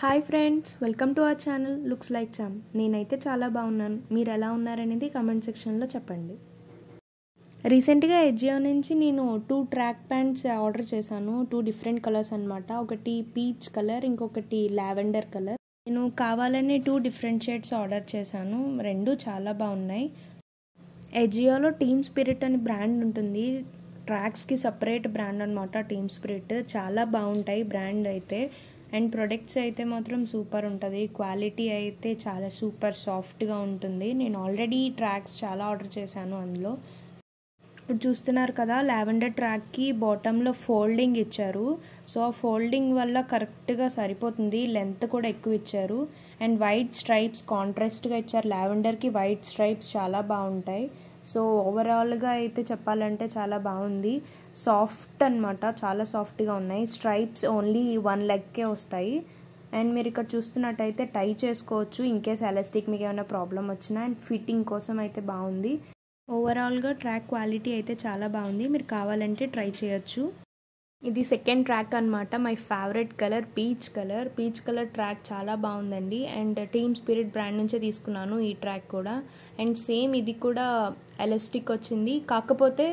hi friends welcome to our channel looks like చామ్ నేనైతే చాలా బాగున్నాను మీరు ఎలా ఉన్నారనేది కమెంట్ సెక్షన్లో చెప్పండి రీసెంట్గా ఎజియో నుంచి నేను టూ ట్రాక్ ప్యాంట్స్ ఆర్డర్ చేశాను టూ డిఫరెంట్ కలర్స్ అనమాట ఒకటి పీచ్ కలర్ ఇంకొకటి లావెండర్ కలర్ నేను కావాలనే టూ డిఫరెంట్ షేడ్స్ ఆర్డర్ చేశాను రెండు చాలా బాగున్నాయి ఎజియోలో టీమ్ స్పిరిట్ అనే బ్రాండ్ ఉంటుంది ట్రాక్స్కి సపరేట్ బ్రాండ్ అనమాట టీమ్ స్పిరిట్ చాలా బాగుంటాయి బ్రాండ్ అయితే అండ్ ప్రొడక్ట్స్ అయితే మాత్రం సూపర్ ఉంటుంది క్వాలిటీ అయితే చాలా సూపర్ సాఫ్ట్గా ఉంటుంది నేను ఆల్రెడీ ట్రాక్స్ చాలా ఆర్డర్ చేశాను అందులో ఇప్పుడు చూస్తున్నారు కదా లావెండర్ ట్రాక్కి బాటంలో ఫోల్డింగ్ ఇచ్చారు సో ఆ ఫోల్డింగ్ వల్ల కరెక్ట్గా సరిపోతుంది లెంత్ కూడా ఎక్కువ ఇచ్చారు అండ్ వైట్ స్ట్రైప్స్ కాంట్రాస్ట్గా ఇచ్చారు లావెండర్కి వైట్ స్ట్రైప్స్ చాలా బాగుంటాయి సో ఓవరాల్గా అయితే చెప్పాలంటే చాలా బాగుంది సాఫ్ట్ అనమాట చాలా సాఫ్ట్గా ఉన్నాయి స్ట్రైప్స్ ఓన్లీ వన్ లెగ్కే వస్తాయి అండ్ మీరు ఇక్కడ చూస్తున్నట్టయితే టై చేసుకోవచ్చు ఇన్కేస్ ఎలాస్టిక్ మీకు ఏమైనా ప్రాబ్లం వచ్చినా అండ్ ఫిట్టింగ్ కోసం అయితే బాగుంది ఓవరాల్గా ట్రాక్ క్వాలిటీ అయితే చాలా బాగుంది మీరు కావాలంటే ట్రై చేయొచ్చు ఇది సెకండ్ ట్రాక్ అనమాట my favourite colour peach colour peach colour track చాలా బాగుందండి అండ్ టీమ్ స్పిరిట్ బ్రాండ్ నుంచే తీసుకున్నాను ఈ ట్రాక్ కూడా అండ్ సేమ్ ఇది కూడా ఎలస్టిక్ వచ్చింది కాకపోతే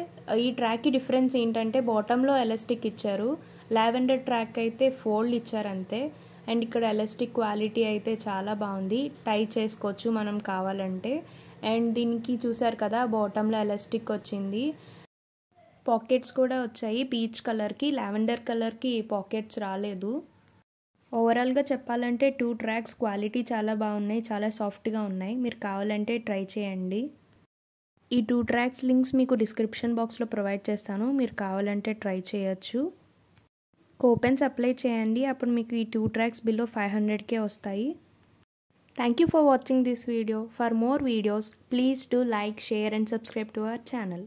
ఈ ట్రాక్కి డిఫరెన్స్ ఏంటంటే బాటంలో ఎలస్టిక్ ఇచ్చారు లావెండర్ ట్రాక్ అయితే ఫోల్డ్ ఇచ్చారంతే అండ్ ఇక్కడ ఎలస్టిక్ క్వాలిటీ అయితే చాలా బాగుంది టై చేసుకోవచ్చు మనం కావాలంటే అండ్ దీనికి చూసారు కదా బాటంలో ఎలస్టిక్ వచ్చింది పాకెట్స్ కూడా వచ్చాయి పీచ్ కలర్కి లావెండర్ కలర్కి పాకెట్స్ రాలేదు ఓవరాల్గా చెప్పాలంటే టూ ట్రాక్స్ క్వాలిటీ చాలా బాగున్నాయి చాలా సాఫ్ట్గా ఉన్నాయి మీరు కావాలంటే ట్రై చేయండి ఈ టూ ట్రాక్స్ లింక్స్ మీకు డిస్క్రిప్షన్ బాక్స్లో ప్రొవైడ్ చేస్తాను మీరు కావాలంటే ట్రై చేయొచ్చు కూపెన్స్ అప్లై చేయండి అప్పుడు మీకు ఈ టూ ట్రాక్స్ బిలో ఫైవ్ హండ్రెడ్కే వస్తాయి thank you for watching this video for more videos please do like share and subscribe to our channel